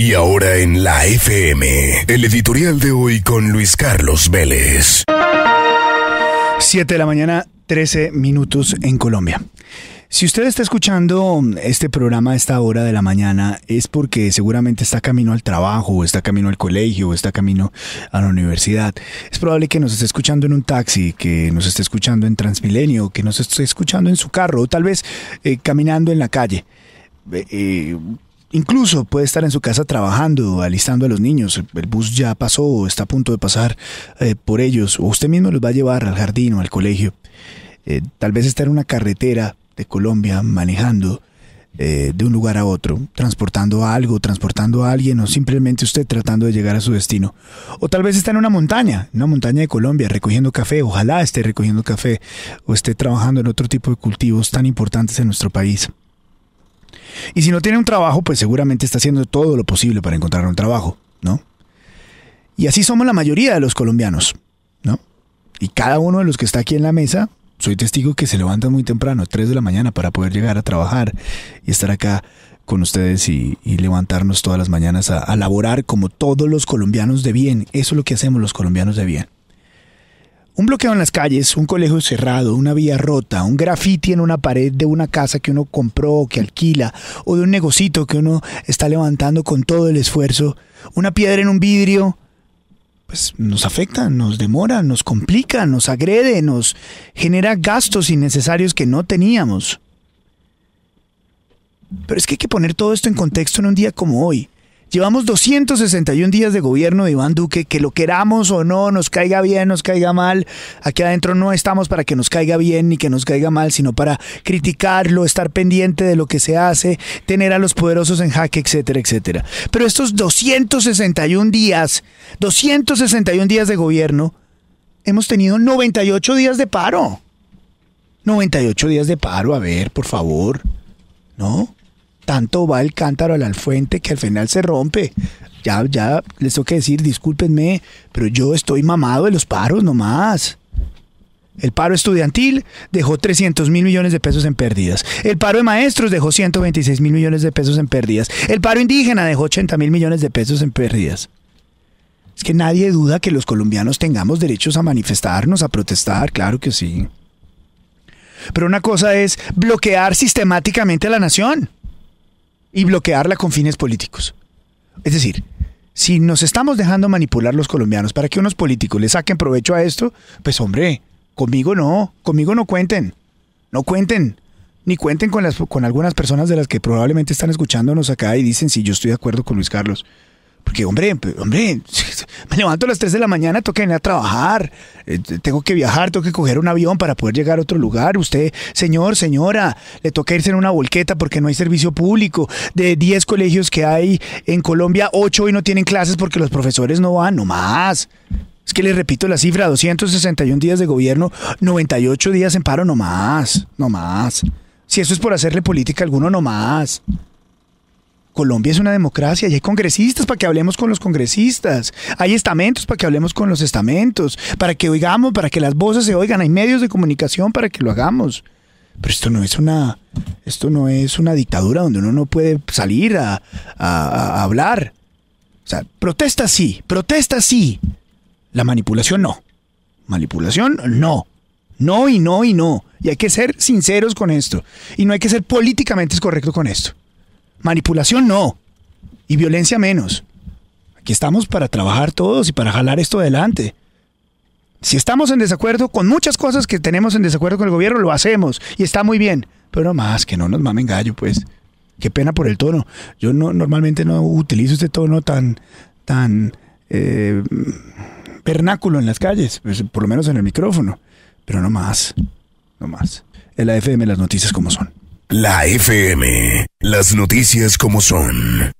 Y ahora en la FM, el editorial de hoy con Luis Carlos Vélez. 7 de la mañana, 13 minutos en Colombia. Si usted está escuchando este programa a esta hora de la mañana es porque seguramente está camino al trabajo, está camino al colegio, está camino a la universidad. Es probable que nos esté escuchando en un taxi, que nos esté escuchando en Transmilenio, que nos esté escuchando en su carro, o tal vez eh, caminando en la calle. Eh, eh incluso puede estar en su casa trabajando, alistando a los niños, el bus ya pasó o está a punto de pasar eh, por ellos, o usted mismo los va a llevar al jardín o al colegio. Eh, tal vez está en una carretera de Colombia manejando eh, de un lugar a otro, transportando algo, transportando a alguien o simplemente usted tratando de llegar a su destino. O tal vez está en una montaña, una montaña de Colombia, recogiendo café, ojalá esté recogiendo café o esté trabajando en otro tipo de cultivos tan importantes en nuestro país. Y si no tiene un trabajo, pues seguramente está haciendo todo lo posible para encontrar un trabajo, ¿no? Y así somos la mayoría de los colombianos, ¿no? Y cada uno de los que está aquí en la mesa, soy testigo que se levanta muy temprano, 3 de la mañana, para poder llegar a trabajar y estar acá con ustedes y, levantarnos todas las mañanas a laborar como todos los colombianos de bien. Eso es lo que hacemos los colombianos de bien. Un bloqueo en las calles, un colegio cerrado, una vía rota, un graffiti en una pared de una casa que uno compró o que alquila, o de un negocito que uno está levantando con todo el esfuerzo, una piedra en un vidrio, pues nos afecta, nos demora, nos complica, nos agrede, nos genera gastos innecesarios que no teníamos. Pero es que hay que poner todo esto en contexto en un día como hoy. Llevamos 261 días de gobierno de Iván Duque, que lo queramos o no, nos caiga bien, nos caiga mal. Aquí adentro no estamos para que nos caiga bien ni que nos caiga mal, sino para criticarlo, estar pendiente de lo que se hace, tener a los poderosos en jaque, etcétera, etcétera. Pero estos 261 días, 261 días de gobierno, hemos tenido 98 días de paro. 98 días de paro, a ver, por favor. ¿No? tanto va el cántaro al alfuente que al final se rompe. Ya, ya les tengo que decir, discúlpenme, pero yo estoy mamado de los paros nomás. El paro estudiantil dejó 300 mil millones de pesos en pérdidas. El paro de maestros dejó 126 mil millones de pesos en pérdidas. El paro indígena dejó 80 mil millones de pesos en pérdidas. Es que nadie duda que los colombianos tengamos derechos a manifestarnos, a protestar, claro que sí. Pero una cosa es bloquear sistemáticamente a la nación y bloquearla con fines políticos. Es decir, si nos estamos dejando manipular los colombianos para que unos políticos le saquen provecho a esto, pues hombre, conmigo no, conmigo no cuenten, no cuenten, ni cuenten con, las, con algunas personas de las que probablemente están escuchándonos acá y dicen si yo estoy de acuerdo con Luis Carlos. Porque, hombre, hombre, me levanto a las 3 de la mañana, tengo que venir a trabajar, eh, tengo que viajar, tengo que coger un avión para poder llegar a otro lugar. Usted, señor, señora, le toca irse en una volqueta porque no hay servicio público. De 10 colegios que hay en Colombia, 8 hoy no tienen clases porque los profesores no van, no más. Es que les repito la cifra, 261 días de gobierno, 98 días en paro, no más, no más. Si eso es por hacerle política a alguno, no más. Colombia es una democracia y hay congresistas para que hablemos con los congresistas, hay estamentos para que hablemos con los estamentos, para que oigamos, para que las voces se oigan, hay medios de comunicación para que lo hagamos. Pero esto no es una, esto no es una dictadura donde uno no puede salir a, hablar. O sea, protesta sí, protesta sí. La manipulación no. Manipulación no. No y no y no. Y hay que ser sinceros con esto. Y no hay que ser políticamente correcto con esto. Manipulación no. Y violencia menos. Aquí estamos para trabajar todos y para jalar esto adelante. Si estamos en desacuerdo con muchas cosas que tenemos en desacuerdo con el gobierno, lo hacemos y está muy bien. Pero no más, que no nos mamen gallo, pues. Qué pena por el tono. Yo no, normalmente no utilizo este tono tan, tan eh, vernáculo en las calles, pues, por lo menos en el micrófono. Pero no más, no más. El AFM, las noticias como son. La FM. Las noticias como son.